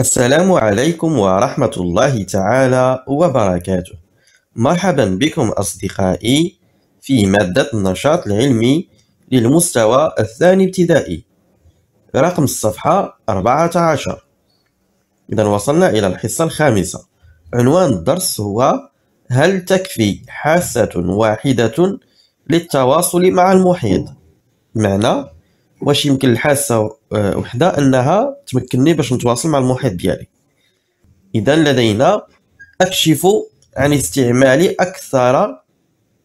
السلام عليكم ورحمة الله تعالى وبركاته مرحبا بكم أصدقائي في مادة النشاط العلمي للمستوى الثاني ابتدائي رقم الصفحة 14 إذا وصلنا إلى الحصة الخامسة عنوان الدرس هو هل تكفي حاسة واحدة للتواصل مع المحيط؟ معنى واش يمكن الحاسه آه، وحده انها تمكنني باش نتواصل مع المحيط ديالي اذا لدينا اكشف عن استعمال اكثر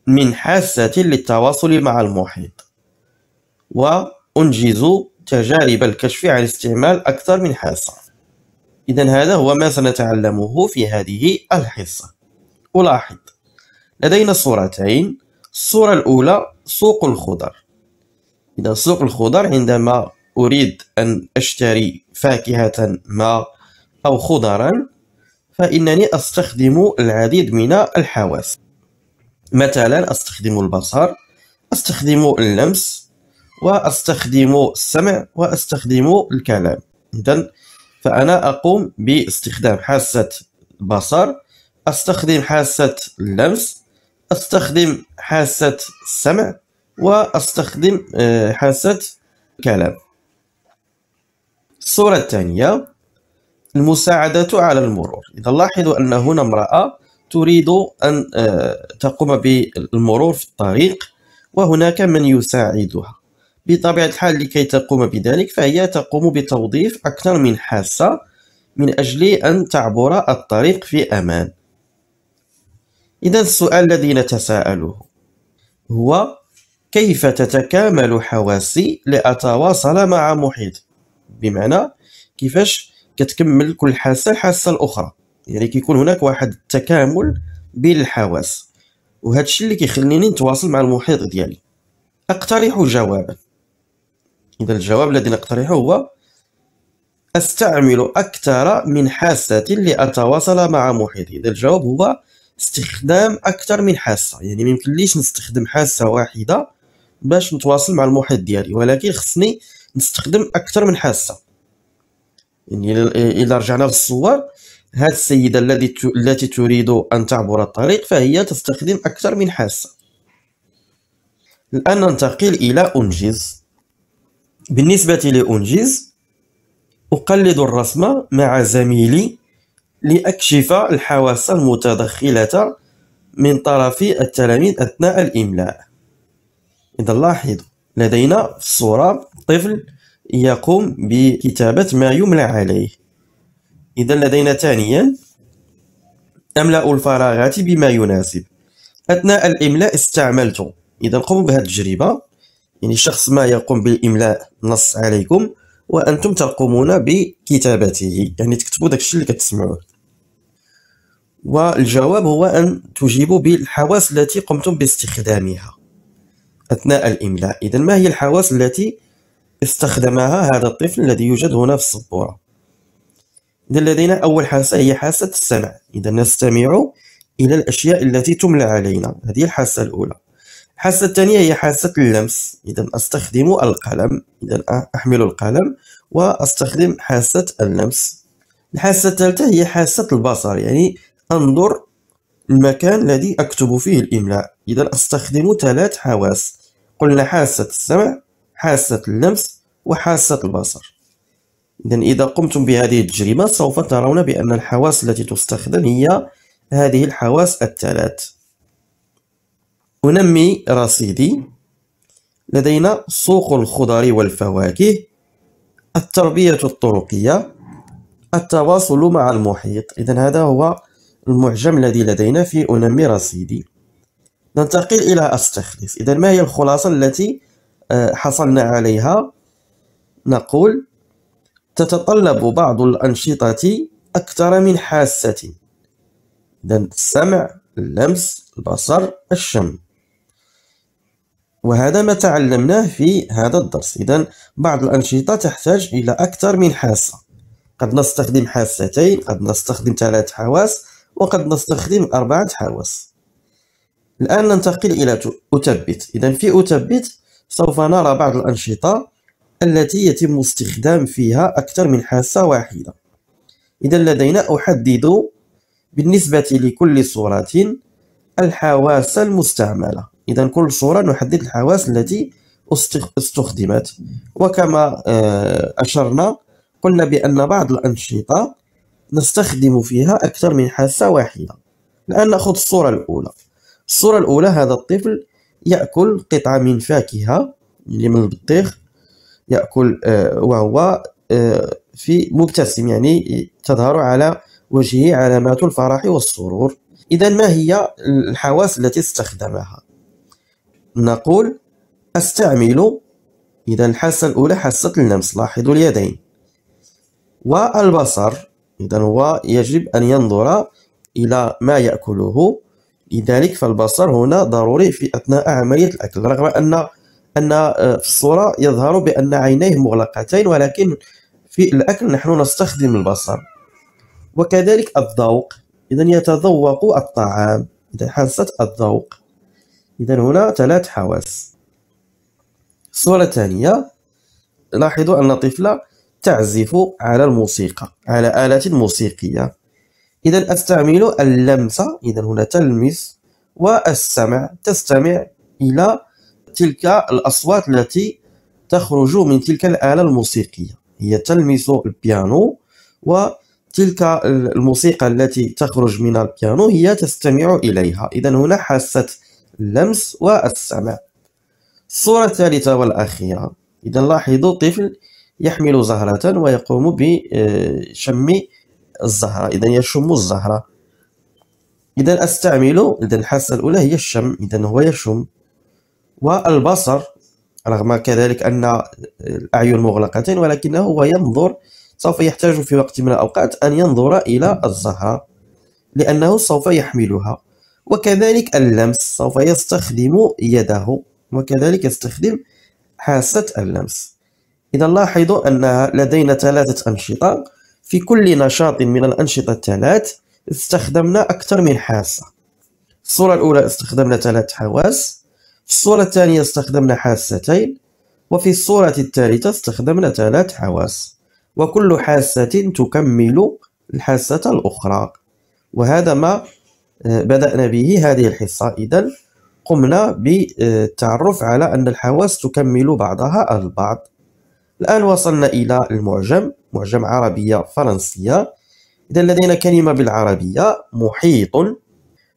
من حاسه للتواصل مع المحيط وانجز تجارب الكشف عن استعمال اكثر من حاسه اذا هذا هو ما سنتعلمه في هذه الحصه ألاحظ لدينا صورتين الصورة الأولى سوق الخضر إذا سوق الخضر عندما أريد أن أشتري فاكهة ما أو خضرا فإنني أستخدم العديد من الحواس مثلا أستخدم البصر أستخدم اللمس وأستخدم السمع وأستخدم الكلام إذا فأنا أقوم باستخدام حاسة البصر أستخدم حاسة اللمس أستخدم حاسة السمع وأستخدم آه، حاسة كلام الصورة الثانية المساعدة على المرور إذا لاحظوا أن هنا امرأة تريد أن آه، تقوم بالمرور في الطريق وهناك من يساعدها بطبيعة الحال لكي تقوم بذلك فهي تقوم بتوظيف أكثر من حاسة من أجل أن تعبر الطريق في أمان إذا السؤال الذي نتساءله هو كيف تتكامل حواسي لأتواصل مع محيطي بمعنى كيفاش كتكمل كل حاسة الحاسة الأخرى يعني كيكون هناك واحد التكامل بين الحواس وهذا الشيء اللي كيخليني نتواصل مع المحيط ديالي أقترح جوابا إذا الجواب الذي نقترحه هو أستعمل أكثر من حاسة لأتواصل مع محيطي إذا الجواب هو استخدام أكثر من حاسة يعني ميمكنليش نستخدم حاسة واحدة باش نتواصل مع المحيط ديالي ولكن خصني نستخدم اكثر من حاسه يعني اذا رجعنا للصور هذه السيده التي التي تريد ان تعبر الطريق فهي تستخدم اكثر من حاسه الان ننتقل الى انجز بالنسبه لانجز اقلد الرسمه مع زميلي لاكشف الحواس المتدخله من طرف التلاميذ اثناء الاملاء إذا لاحظوا لدينا في الصورة طفل يقوم بكتابة ما يملى عليه إذا لدينا ثانيا أملأ الفراغات بما يناسب أثناء الإملاء استعملت إذا قوموا بهذه التجربة يعني شخص ما يقوم بالإملاء نص عليكم وأنتم تقومون بكتابته يعني تكتبوا داك الشيء اللي كتسمعوه والجواب هو أن تجيبوا بالحواس التي قمتم باستخدامها أثناء الإملاء إذا ما هي الحواس التي استخدمها هذا الطفل الذي يوجد هنا في السبورة إذا لدينا أول حاسة هي حاسة السمع إذا نستمع إلى الأشياء التي تملى علينا هذه الحاسة الأولى الحاسة الثانية هي حاسة اللمس إذا أستخدم القلم إذا أحمل القلم وأستخدم حاسة اللمس الحاسة الثالثة هي حاسة البصر يعني أنظر المكان الذي أكتب فيه الإملاء إذا أستخدم ثلاث حواس قلنا حاسة السمع حاسة اللمس وحاسة البصر إذا إذا قمتم بهذه التجربة سوف ترون بأن الحواس التي تستخدم هي هذه الحواس الثلاث أنمي رصيدي لدينا سوق الخضر والفواكه التربية الطرقية التواصل مع المحيط إذا هذا هو المعجم الذي لدينا في أنمي رصيدي ننتقل إلى التخليص إذا ما هي الخلاصة التي آه، حصلنا عليها نقول تتطلب بعض الأنشطة أكثر من حاسة إذا السمع اللمس البصر الشم وهذا ما تعلمناه في هذا الدرس إذا بعض الأنشطة تحتاج إلى أكثر من حاسة قد نستخدم حاستين قد نستخدم ثلاث حواس وقد نستخدم أربعة حواس الآن ننتقل إلى أثبت إذا في أثبت سوف نرى بعض الأنشطة التي يتم استخدام فيها أكثر من حاسة واحدة إذا لدينا أحدد بالنسبة لكل صورة الحواس المستعملة إذا كل صورة نحدد الحواس التي استخدمت وكما آه، أشرنا قلنا بأن بعض الأنشطة نستخدم فيها أكثر من حاسة واحدة الآن نأخذ الصورة الأولى الصورة الأولى هذا الطفل يأكل قطعة من فاكهة اللي من البطيخ يأكل آه، وهو آه، في مبتسم يعني تظهر على وجهه علامات الفرح والسرور إذا ما هي الحواس التي استخدمها نقول أستعمل إذا الحاسة الأولى حاسة اللمس لاحظوا اليدين والبصر إذا هو يجب أن ينظر إلى ما يأكله لذلك فالبصر هنا ضروري في اثناء عمليه الاكل رغم ان ان آه، في الصوره يظهر بان عينيه مغلقتين ولكن في الاكل نحن نستخدم البصر وكذلك الذوق اذا يتذوق الطعام اذا حاسه الذوق اذا هنا ثلاث حواس الصوره الثانيه لاحظوا ان الطفله تعزف على الموسيقى على آلة موسيقية إذا أستعمل اللمسة إذا هنا تلمس والسمع تستمع إلى تلك الأصوات التي تخرج من تلك الآلة الموسيقية هي تلمس البيانو وتلك الموسيقى التي تخرج من البيانو هي تستمع إليها إذا هنا حاسة اللمس والسمع الصورة الثالثة والأخيرة إذا لاحظوا طفل يحمل زهرة ويقوم بشم الزهرة إذا يشم الزهرة إذا أستعمل إذا الحاسة الأولى هي الشم إذا هو يشم والبصر رغم كذلك أن الأعين مغلقتين ولكنه هو ينظر سوف يحتاج في وقت من الأوقات أن ينظر إلى الزهرة لأنه سوف يحملها وكذلك اللمس سوف يستخدم يده وكذلك يستخدم حاسة اللمس إذا لاحظوا أنها لدينا ثلاثة أنشطة في كل نشاط من الأنشطة الثلاث استخدمنا أكثر من حاسة في الصورة الأولى استخدمنا ثلاث حواس في الصورة الثانية استخدمنا حاستين وفي الصورة الثالثة استخدمنا ثلاث حواس وكل حاسة تكمل الحاسة الأخرى وهذا ما آه، بدأنا به هذه الحصة إذا قمنا بالتعرف على أن الحواس تكمل بعضها البعض الآن وصلنا إلى المعجم معجم عربية فرنسية إذا لدينا كلمة بالعربية محيط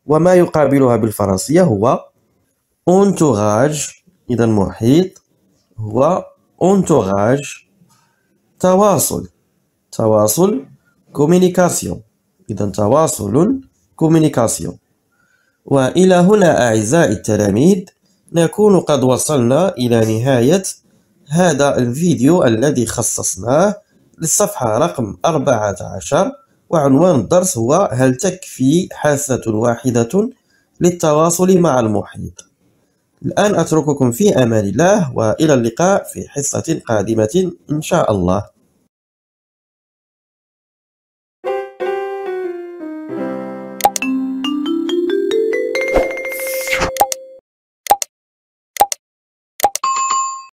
وما يقابلها بالفرنسية هو أنتوغاج إذا محيط هو أنتوغاج تواصل تواصل كومينيكاسيون إذا تواصل كومينيكاسيون وإلى هنا أعزائي التلاميذ نكون قد وصلنا إلى نهاية هذا الفيديو الذي خصصناه للصفحة رقم 14 وعنوان الدرس هو هل تكفي حاسة واحدة للتواصل مع المحيط الآن أترككم في أمان الله وإلى اللقاء في حصة قادمة إن شاء الله